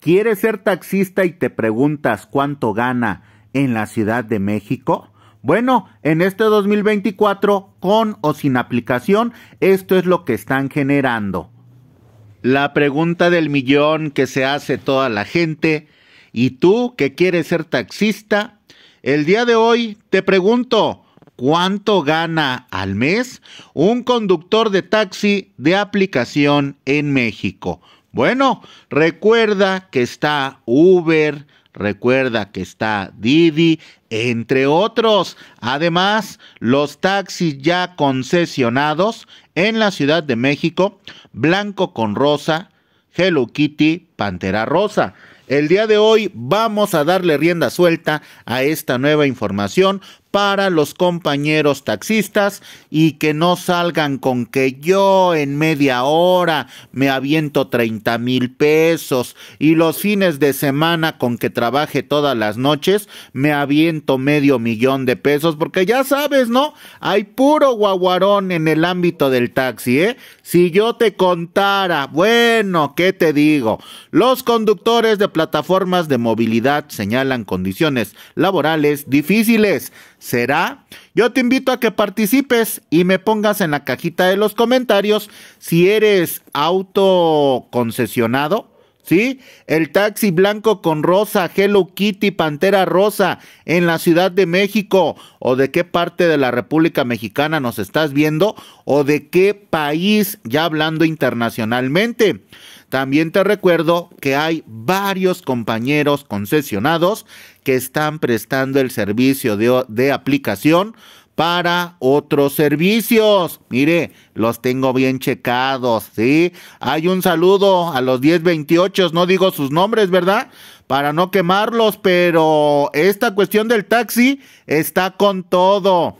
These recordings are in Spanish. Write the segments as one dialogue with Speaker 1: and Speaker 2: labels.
Speaker 1: ¿Quieres ser taxista y te preguntas cuánto gana en la Ciudad de México? Bueno, en este 2024, con o sin aplicación, esto es lo que están generando. La pregunta del millón que se hace toda la gente, ¿y tú que quieres ser taxista? El día de hoy te pregunto, ¿cuánto gana al mes un conductor de taxi de aplicación en México? Bueno, recuerda que está Uber, recuerda que está Didi, entre otros. Además, los taxis ya concesionados en la Ciudad de México, blanco con rosa, Hello Kitty, Pantera Rosa. El día de hoy vamos a darle rienda suelta a esta nueva información para los compañeros taxistas y que no salgan con que yo en media hora me aviento 30 mil pesos y los fines de semana con que trabaje todas las noches me aviento medio millón de pesos porque ya sabes, ¿no? Hay puro guaguarón en el ámbito del taxi, ¿eh? Si yo te contara, bueno, ¿qué te digo? Los conductores de plataformas de movilidad señalan condiciones laborales difíciles ¿Será? Yo te invito a que participes y me pongas en la cajita de los comentarios si eres autoconcesionado. ¿Sí? El taxi blanco con rosa, Hello Kitty, Pantera Rosa, en la Ciudad de México, o de qué parte de la República Mexicana nos estás viendo, o de qué país, ya hablando internacionalmente. También te recuerdo que hay varios compañeros concesionados que están prestando el servicio de, aplicación para otros servicios. Mire, los tengo bien checados, ¿sí? Hay un saludo a los 1028, no digo sus nombres, ¿verdad? Para no quemarlos, pero esta cuestión del taxi está con todo.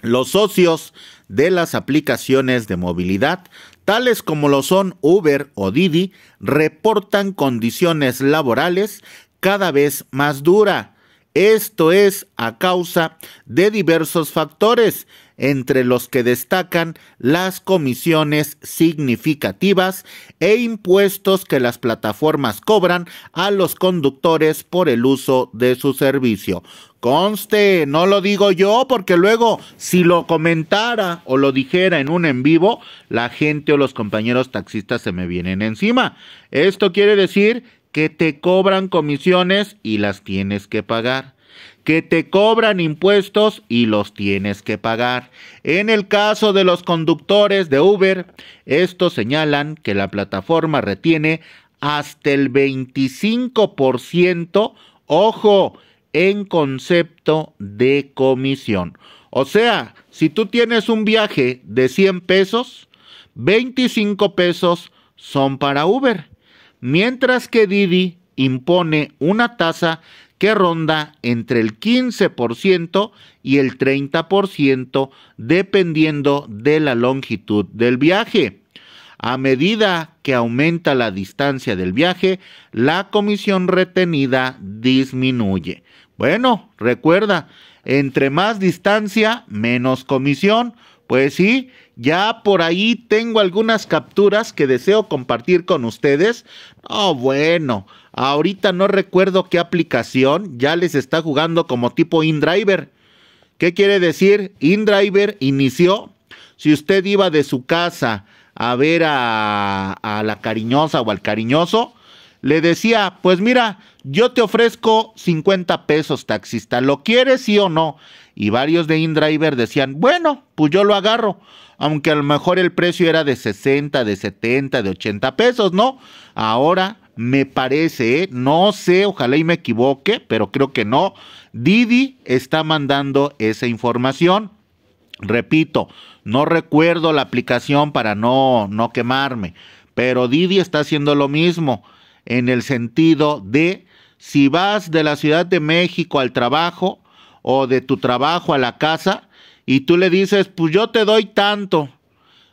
Speaker 1: Los socios de las aplicaciones de movilidad tales como lo son Uber o Didi, reportan condiciones laborales cada vez más duras. Esto es a causa de diversos factores, entre los que destacan las comisiones significativas e impuestos que las plataformas cobran a los conductores por el uso de su servicio. Conste, no lo digo yo porque luego si lo comentara o lo dijera en un en vivo, la gente o los compañeros taxistas se me vienen encima. Esto quiere decir que te cobran comisiones y las tienes que pagar que te cobran impuestos y los tienes que pagar. En el caso de los conductores de Uber, estos señalan que la plataforma retiene hasta el 25%, ojo, en concepto de comisión. O sea, si tú tienes un viaje de 100 pesos, 25 pesos son para Uber, mientras que Didi impone una tasa que ronda entre el 15% y el 30% dependiendo de la longitud del viaje. A medida que aumenta la distancia del viaje, la comisión retenida disminuye. Bueno, recuerda, entre más distancia, menos comisión. Pues sí, ya por ahí tengo algunas capturas que deseo compartir con ustedes. Oh, bueno, ahorita no recuerdo qué aplicación ya les está jugando como tipo InDriver. ¿Qué quiere decir? InDriver inició. Si usted iba de su casa a ver a, la cariñosa o al cariñoso, le decía, pues mira, yo te ofrezco 50 pesos taxista, ¿lo quieres sí o no? y varios de InDriver decían, bueno, pues yo lo agarro, aunque a lo mejor el precio era de 60, de 70, de 80 pesos, ¿no? Ahora me parece, ¿eh? no sé, ojalá y me equivoque, pero creo que no, Didi está mandando esa información. Repito, no recuerdo la aplicación para no, no quemarme, pero Didi está haciendo lo mismo en el sentido de si vas de la Ciudad de México al trabajo, o de tu trabajo a la casa y tú le dices, pues yo te doy tanto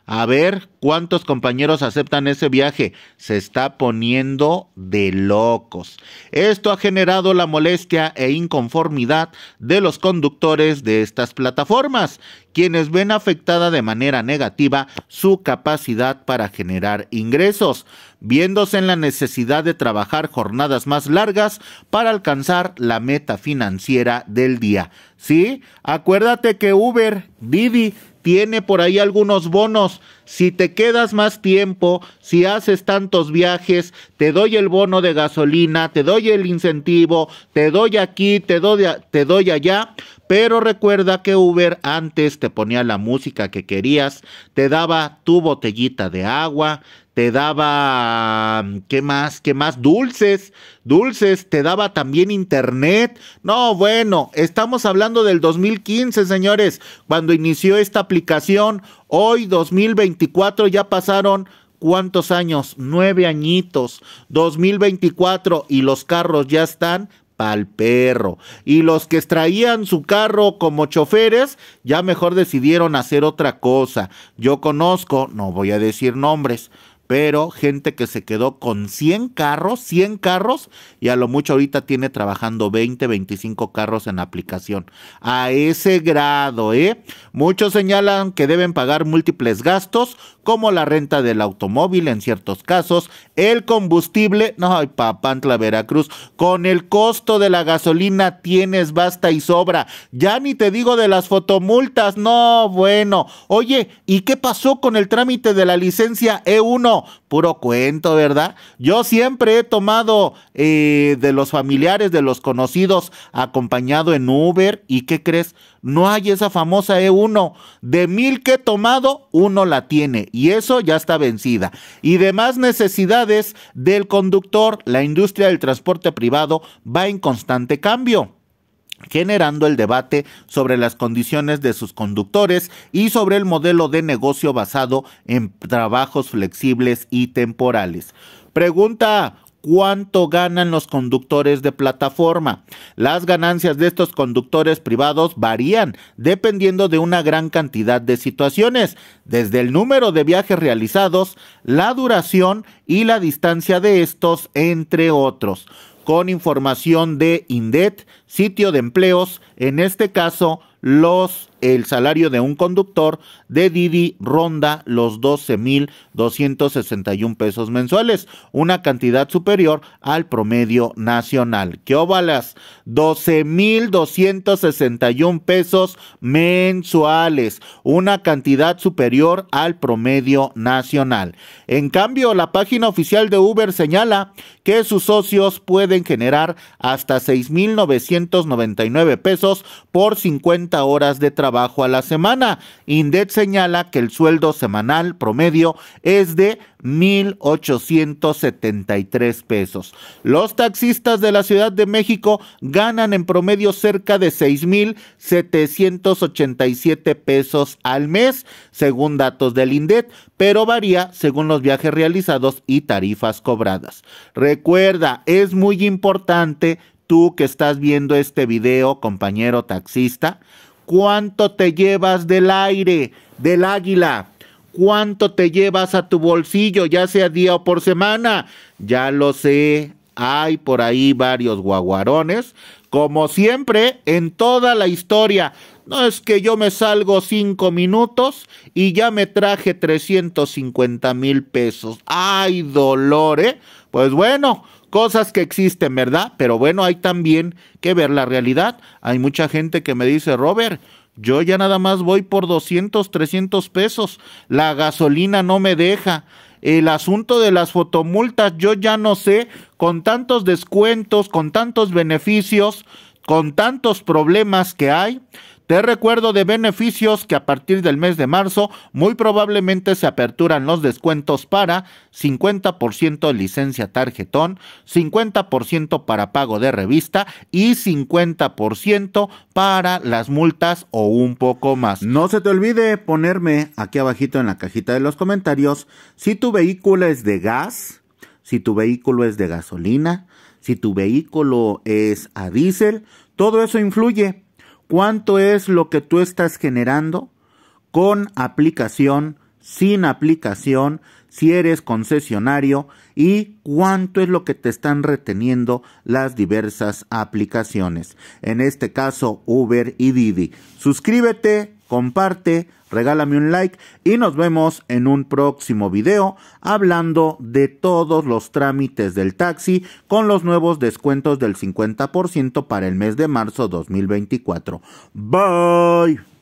Speaker 1: a ver cuántos compañeros aceptan ese viaje. Se está poniendo de locos. Esto ha generado la molestia e inconformidad de los conductores de estas plataformas, quienes ven afectada de manera negativa su capacidad para generar ingresos, viéndose en la necesidad de trabajar jornadas más largas para alcanzar la meta financiera del día. ¿Sí? Acuérdate que Uber, Didi, tiene por ahí algunos bonos si te quedas más tiempo, si haces tantos viajes, te doy el bono de gasolina, te doy el incentivo, te doy aquí, te doy, te doy allá. Pero recuerda que Uber antes te ponía la música que querías, te daba tu botellita de agua, te daba, ¿qué más? ¿Qué más? Dulces, dulces, te daba también internet. No, bueno, estamos hablando del 2015, señores, cuando inició esta aplicación. Hoy, 2024, ya pasaron cuántos años? Nueve añitos. 2024 y los carros ya están pa'l perro. Y los que extraían su carro como choferes, ya mejor decidieron hacer otra cosa. Yo conozco, no voy a decir nombres, pero gente que se quedó con 100 carros, 100 carros, y a lo mucho ahorita tiene trabajando 20, 25 carros en aplicación. A ese grado, ¿eh? Muchos señalan que deben pagar múltiples gastos, como la renta del automóvil en ciertos casos, el combustible, no, ay, Papantla, Veracruz, con el costo de la gasolina tienes basta y sobra. Ya ni te digo de las fotomultas, no, bueno. Oye, ¿y qué pasó con el trámite de la licencia E1? puro cuento, ¿verdad? Yo siempre he tomado eh, de los familiares, de los conocidos, acompañado en Uber, ¿y qué crees? No hay esa famosa E1. De mil que he tomado, uno la tiene y eso ya está vencida. Y demás necesidades del conductor, la industria del transporte privado va en constante cambio generando el debate sobre las condiciones de sus conductores y sobre el modelo de negocio basado en trabajos flexibles y temporales. Pregunta cuánto ganan los conductores de plataforma. Las ganancias de estos conductores privados varían dependiendo de una gran cantidad de situaciones, desde el número de viajes realizados, la duración y la distancia de estos, entre otros con información de INDET, sitio de empleos, en este caso los el salario de un conductor de Didi ronda los 12.261 pesos mensuales, una cantidad superior al promedio nacional. ¿Qué óvalas? 12.261 pesos mensuales, una cantidad superior al promedio nacional. En cambio, la página oficial de Uber señala que sus socios pueden generar hasta 6.999 pesos por 50 horas de trabajo trabajo a la semana. INDET señala que el sueldo semanal promedio es de 1.873 pesos. Los taxistas de la Ciudad de México ganan en promedio cerca de 6.787 pesos al mes, según datos del INDET, pero varía según los viajes realizados y tarifas cobradas. Recuerda, es muy importante tú que estás viendo este video, compañero taxista, ¿Cuánto te llevas del aire, del águila? ¿Cuánto te llevas a tu bolsillo, ya sea día o por semana? Ya lo sé, hay por ahí varios guaguarones, como siempre en toda la historia. No es que yo me salgo cinco minutos y ya me traje 350 mil pesos. ¡Ay, dolor, eh! Pues bueno, cosas que existen, ¿verdad? Pero bueno, hay también que ver la realidad. Hay mucha gente que me dice, Robert, yo ya nada más voy por 200, 300 pesos. La gasolina no me deja. El asunto de las fotomultas, yo ya no sé, con tantos descuentos, con tantos beneficios, con tantos problemas que hay, te recuerdo de beneficios que a partir del mes de marzo muy probablemente se aperturan los descuentos para 50% licencia tarjetón, 50% para pago de revista y 50% para las multas o un poco más. No se te olvide ponerme aquí abajito en la cajita de los comentarios si tu vehículo es de gas, si tu vehículo es de gasolina, si tu vehículo es a diésel, todo eso influye cuánto es lo que tú estás generando con aplicación, sin aplicación, si eres concesionario y cuánto es lo que te están reteniendo las diversas aplicaciones. En este caso, Uber y Didi. Suscríbete comparte, regálame un like y nos vemos en un próximo video hablando de todos los trámites del taxi con los nuevos descuentos del 50% para el mes de marzo 2024. Bye.